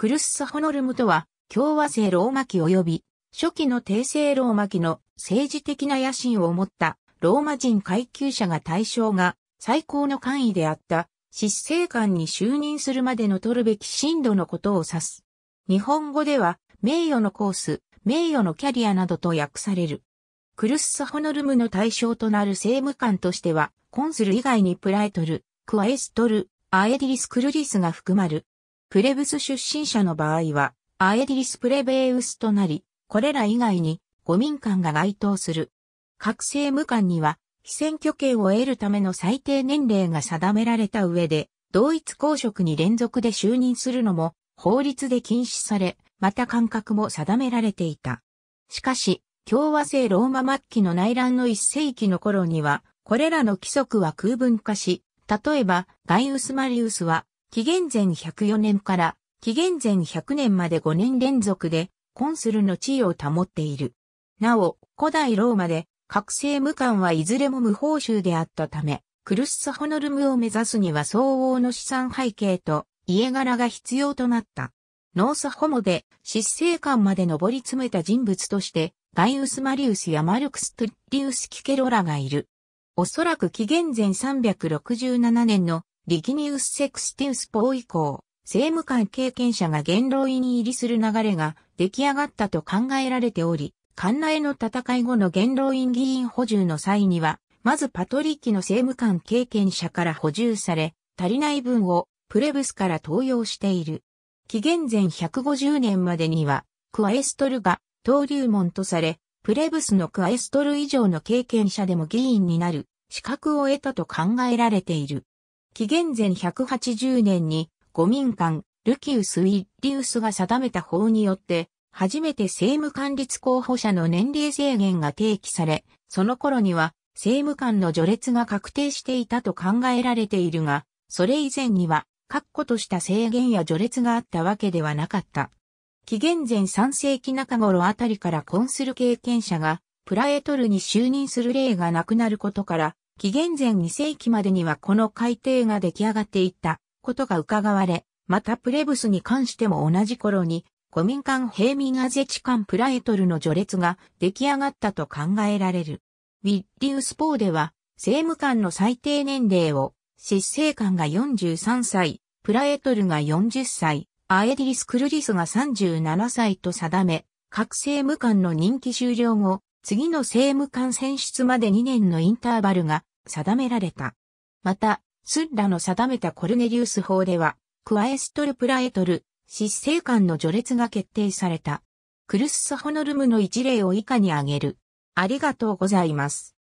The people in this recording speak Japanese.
クルッソホノルムとは、共和制ローマ期及び、初期の帝政ローマ期の政治的な野心を持ったローマ人階級者が対象が最高の官位であった執政官に就任するまでの取るべき進度のことを指す。日本語では名誉のコース、名誉のキャリアなどと訳される。クルッソホノルムの対象となる政務官としては、コンスル以外にプライトル、クワエストル、アエディリス・クルリスが含まるプレブス出身者の場合は、アエディリス・プレベウスとなり、これら以外に、五民間が該当する。各政務官には、非選挙権を得るための最低年齢が定められた上で、同一公職に連続で就任するのも、法律で禁止され、また間隔も定められていた。しかし、共和制ローマ末期の内乱の一世紀の頃には、これらの規則は空文化し、例えば、ガイウス・マリウスは、紀元前104年から紀元前100年まで5年連続でコンスルの地位を保っている。なお、古代ローマで覚醒無冠はいずれも無報酬であったため、クルッサ・ホノルムを目指すには相応の資産背景と家柄が必要となった。ノースホモで失政官まで上り詰めた人物として、ガイウス・マリウスやマルクス・トゥッリウス・キケロラがいる。おそらく紀元前367年のリギニウス・セクスティウス・ポー以降、政務官経験者が元老院に入りする流れが出来上がったと考えられており、館内の戦い後の元老院議員補充の際には、まずパトリッキの政務官経験者から補充され、足りない分をプレブスから投用している。紀元前150年までには、クアエストルが登竜門とされ、プレブスのクアエストル以上の経験者でも議員になる資格を得たと考えられている。紀元前180年に、五民間、ルキウス・ウィリウスが定めた法によって、初めて政務官立候補者の年齢制限が提起され、その頃には政務官の序列が確定していたと考えられているが、それ以前には、確固とした制限や序列があったわけではなかった。紀元前3世紀中頃あたりからコンする経験者が、プラエトルに就任する例がなくなることから、紀元前2世紀までにはこの海底が出来上がっていったことが伺われ、またプレブスに関しても同じ頃に、古民間平民アゼチカンプラエトルの序列が出来上がったと考えられる。ウィッディウスポーでは、政務官の最低年齢を、執政官が43歳、プラエトルが40歳、アエディリス・クルリスが37歳と定め、各政務官の任期終了後、次の政務官選出まで2年のインターバルが定められた。また、スッラの定めたコルネリウス法では、クワエストルプラエトル、執政官の序列が決定された。クルス・ホノルムの一例を以下に挙げる。ありがとうございます。